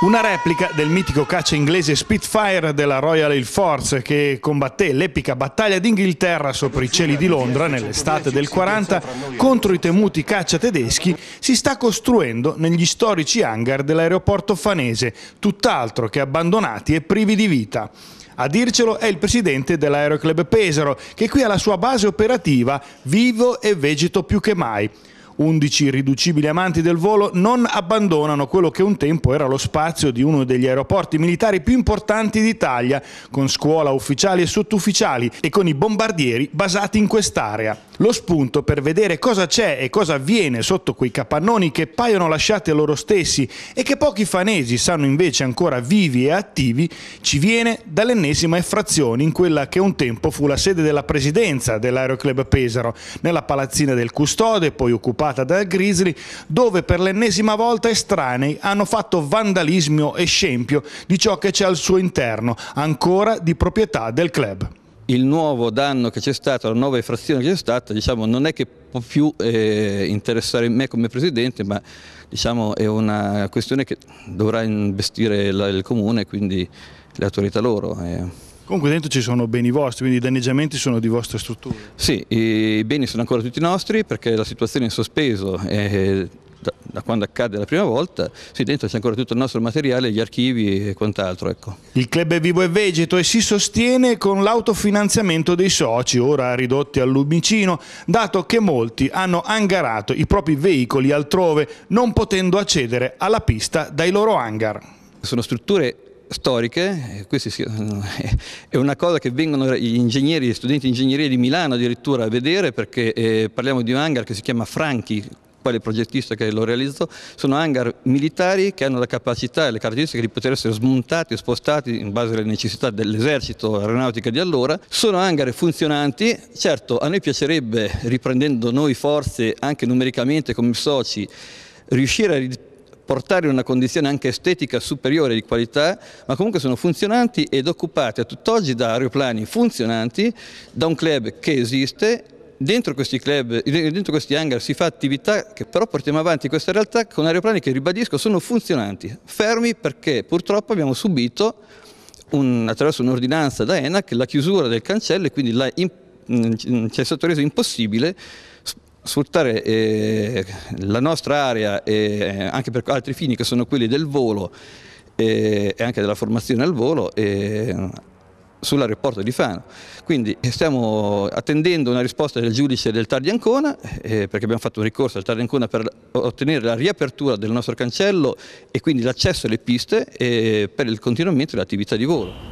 Una replica del mitico caccia inglese Spitfire della Royal Air Force che combatté l'epica battaglia d'Inghilterra sopra i cieli di Londra nell'estate del 40 contro i temuti caccia tedeschi si sta costruendo negli storici hangar dell'aeroporto fanese, tutt'altro che abbandonati e privi di vita. A dircelo è il presidente dell'Aeroclub Pesaro, che qui ha la sua base operativa vivo e vegeto più che mai. 11 irriducibili amanti del volo non abbandonano quello che un tempo era lo spazio di uno degli aeroporti militari più importanti d'Italia, con scuola ufficiali e sottufficiali e con i bombardieri basati in quest'area. Lo spunto per vedere cosa c'è e cosa avviene sotto quei capannoni che paiono lasciati a loro stessi e che pochi fanesi sanno invece ancora vivi e attivi, ci viene dall'ennesima effrazione in quella che un tempo fu la sede della presidenza dell'Aeroclub Pesaro, nella palazzina del Custode, poi occupata effettuata dal Grizzly dove per l'ennesima volta estranei hanno fatto vandalismo e scempio di ciò che c'è al suo interno, ancora di proprietà del club il nuovo danno che c'è stato, la nuova effrazione che c'è stata, diciamo, non è che può più eh, interessare me come presidente, ma diciamo, è una questione che dovrà investire la, il comune quindi le autorità loro. Eh. Comunque dentro ci sono beni vostri, quindi i danneggiamenti sono di vostra struttura? Sì, i beni sono ancora tutti nostri perché la situazione è in sospeso è eh, da, quando accade la prima volta, sì, dentro c'è ancora tutto il nostro materiale, gli archivi e quant'altro. Ecco. Il club è vivo e vegeto e si sostiene con l'autofinanziamento dei soci, ora ridotti al lumicino, dato che molti hanno angarato i propri veicoli altrove, non potendo accedere alla pista dai loro hangar. Sono strutture storiche, è una cosa che vengono gli ingegneri, gli studenti di ingegneria di Milano addirittura a vedere perché eh, parliamo di un hangar che si chiama Franchi, quale progettista che lo realizzò, sono hangar militari che hanno la capacità e le caratteristiche di poter essere smontati e spostati in base alle necessità dell'esercito aeronautica di allora, sono hangar funzionanti, certo a noi piacerebbe riprendendo noi forze anche numericamente come soci riuscire a portare in una condizione anche estetica superiore di qualità, ma comunque sono funzionanti ed occupati a tutt'oggi da aeroplani funzionanti, da un club che esiste Dentro questi, club, dentro questi hangar si fa attività che però portiamo avanti questa realtà con aeroplani che ribadisco sono funzionanti, fermi perché purtroppo abbiamo subito un, attraverso un'ordinanza da ENAC la chiusura del cancello e quindi mm, mm, ci è stato reso impossibile sfruttare eh, la nostra area eh, anche per altri fini che sono quelli del volo eh, e anche della formazione al volo eh, sull'aeroporto di Fano. Quindi eh, stiamo attendendo una risposta del giudice del TAR di Ancona, eh, perché abbiamo fatto un ricorso al TAR di Ancona per ottenere la riapertura del nostro cancello e quindi l'accesso alle piste eh, per il continuamento dell'attività di volo.